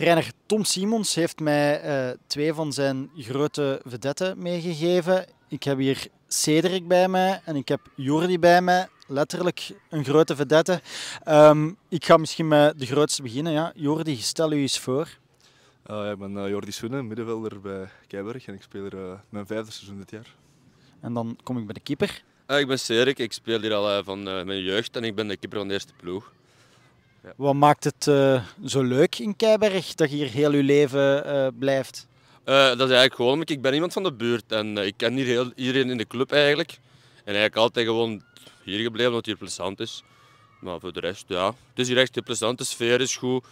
Trainer Tom Simons heeft mij eh, twee van zijn grote vedetten meegegeven. Ik heb hier Cedric bij mij en ik heb Jordi bij mij. Letterlijk een grote vedette. Ehm, ik ga misschien met de grootste beginnen. Ja. Jordi, stel u eens voor. Ah, ja, ik ben uh, Jordi Soenen, middenvelder bij Keiberg en ik speel eh, mijn vijfde seizoen dit jaar. En dan kom ik bij de keeper. Ah, ik ben Cedric, ik speel hier al van mijn jeugd en ik ben de keeper van de eerste ploeg. Wat maakt het eh, zo leuk in Keiberg dat je hier heel je leven eh, blijft? Eh, dat is eigenlijk gewoon, ik ben iemand van de buurt en ik ken hier heel, iedereen in de club eigenlijk. En eigenlijk altijd gewoon hier gebleven omdat het hier plezant is. Maar voor de rest, ja. Het is hier echt een plezante sfeer, is goed.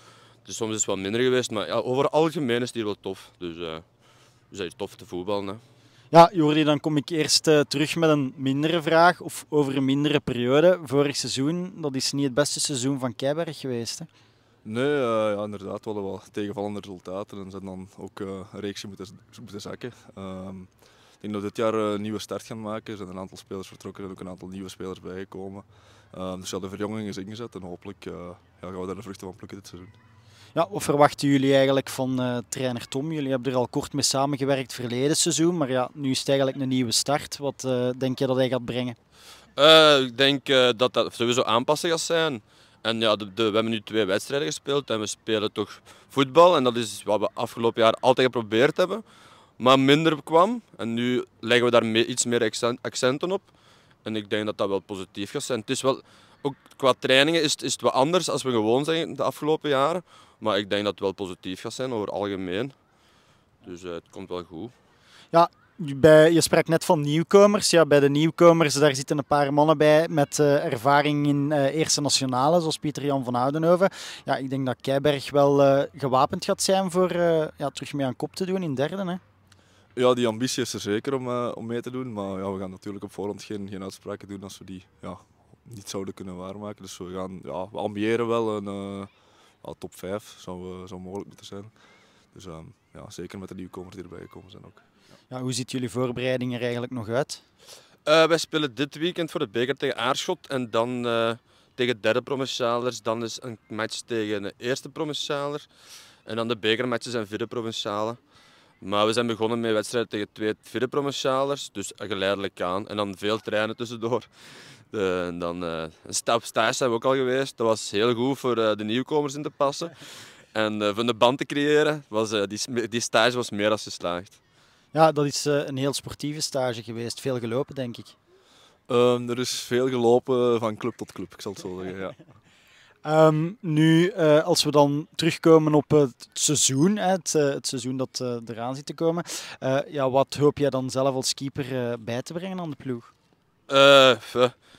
Dus soms is het wat minder geweest, maar ja, over het algemeen is het hier wel tof. Dus, is dat is tof te voetballen. Hè. Ja, Jordi, dan kom ik eerst eh, terug met een mindere vraag. Of over een mindere periode. Vorig seizoen, dat is niet het beste seizoen van Keiberg geweest. Hè? Nee, eh, ja, inderdaad. We hadden wel tegenvallende resultaten. En hebben dan ook uh, een reeksje moeten, moeten zakken. Ehm, ik denk dat we dit jaar een nieuwe start gaan maken. Er zijn een aantal spelers vertrokken. en ook een aantal nieuwe spelers bijgekomen. Ehm, dus ja, de verjonging is ingezet. En hopelijk ja, gaan we daar de vruchten van plukken dit seizoen. Ja, wat verwachten jullie eigenlijk van uh, trainer Tom? Jullie hebben er al kort mee samengewerkt verleden seizoen, maar ja, nu is het eigenlijk een nieuwe start. Wat eh, denk je dat hij gaat brengen? Eh, ik denk dat dat sowieso aanpassen gaat zijn. En ja, de, we hebben nu twee wedstrijden gespeeld en we spelen toch voetbal. En dat is wat we afgelopen jaar altijd geprobeerd hebben, maar minder kwam. En nu leggen we daar iets meer accenten op. En ik denk dat dat wel positief gaat zijn. Het is wel, ook qua trainingen is het, is het wat anders als we gewoon zijn de afgelopen jaren. Maar ik denk dat het wel positief gaat zijn over het algemeen. Dus eh, het komt wel goed. Ja, bij, je sprak net van nieuwkomers. Ja, bij de nieuwkomers daar zitten een paar mannen bij met eh, ervaring in eh, Eerste Nationale, zoals Pieter-Jan van Oudenhoven. Ja, ik denk dat Keiberg wel gewapend gaat zijn voor ja, terug mee aan kop te doen in derde. Hè? Ja, die ambitie is er zeker om, om mee te doen. Maar ja, we gaan natuurlijk op voorhand geen, geen uitspraken doen als we die ja, niet zouden kunnen waarmaken. Dus we, gaan, ja, we ambiëren wel een eh, ja, top 5, zou, eh, zou mogelijk moeten zijn. Dus ehm, ja, zeker met de nieuwkomers die erbij gekomen zijn ook. Ja, hoe ziet jullie voorbereiding er eigenlijk nog uit? Eh, wij spelen dit weekend voor de beker tegen Aarschot en dan uh, tegen derde provincialers. Dan is een match tegen de eerste provincialer. En dan de bekermatches en vierde provincialen. Maar we zijn begonnen met wedstrijden tegen twee vierde dus geleidelijk aan. En dan veel treinen tussendoor. Eh, en dan, eh, een stap stage zijn we ook al geweest. Dat was heel goed voor eh, de nieuwkomers in te passen. En van de band te creëren, was, die, die stage was meer dan geslaagd. Ja, dat is een heel sportieve stage geweest. Veel gelopen, denk ik. Ehm, er is veel gelopen van club tot club, ik zal het zo zeggen. Ja. Ehm, nu, eh, als we dan terugkomen op het seizoen, eh, het, seizoen dat eh, eraan zit te komen, ja, wat hoop jij dan zelf als keeper bij te brengen aan de ploeg?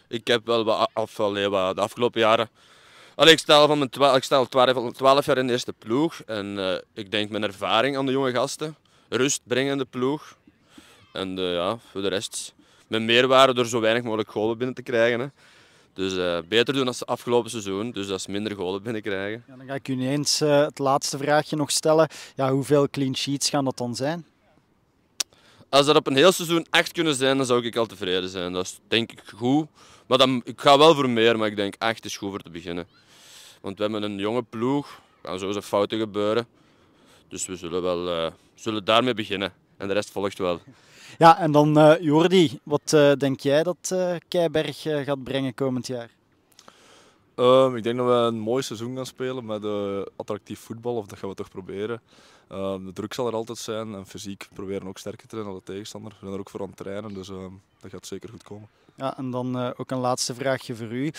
ik heb wel wat afval de afgelopen jaren. Allee, ik sta al van mijn ik 12, jaar in de eerste ploeg en ik denk mijn ervaring aan de jonge gasten, rust brengen in de ploeg en ja, voor de rest mijn meerwaarde door zo weinig mogelijk golven binnen te krijgen. Hè. Dus eh, beter doen dan het afgelopen seizoen. Dus dat is minder golen binnenkrijgen. Ja, dan ga ik u ineens eh, het laatste vraagje nog stellen. Ja, hoeveel clean sheets gaan dat dan zijn? Als dat op een heel seizoen acht kunnen zijn, dan zou ik al tevreden zijn. Dat is denk ik goed. Maar dan, ik ga wel voor meer, maar ik denk acht is goed voor te beginnen. Want we hebben een jonge ploeg. Er gaan sowieso fouten gebeuren. Dus we zullen, wel, eh, zullen daarmee beginnen. En de rest volgt wel. Ja, en dan uh, Jordi, wat eh, denk jij dat eh, Keiberg gaat brengen komend jaar? Ehm, ik denk dat we een mooi seizoen gaan spelen met attractief voetbal, of dat gaan we toch proberen. Ehm, de druk zal er altijd zijn en fysiek proberen ook sterker te zijn dan de tegenstander. We zijn er ook voor aan het trainen, dus ehm, dat gaat zeker goed komen. Ja, en dan ook een laatste vraagje voor u.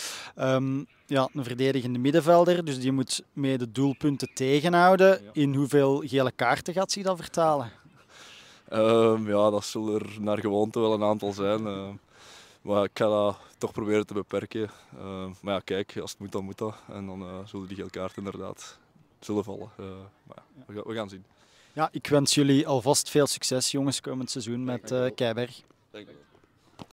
ja, een verdedigende middenvelder, dus die moet mee de doelpunten tegenhouden. In hoeveel gele kaarten gaat hij dat vertalen? Ehm, ja, dat zullen er naar gewoonte wel een aantal zijn. Ehm. maar ik ga dat toch proberen te beperken. Ehm, maar ja, kijk, als het moet, dan moet dat. En dan eh, zullen die geelkaart inderdaad zullen vallen. Eh, maar ja, we, gaan, we, gaan zien. Ja, ik wens jullie alvast veel succes, jongens, komend seizoen met uh, Keiberg. Dank u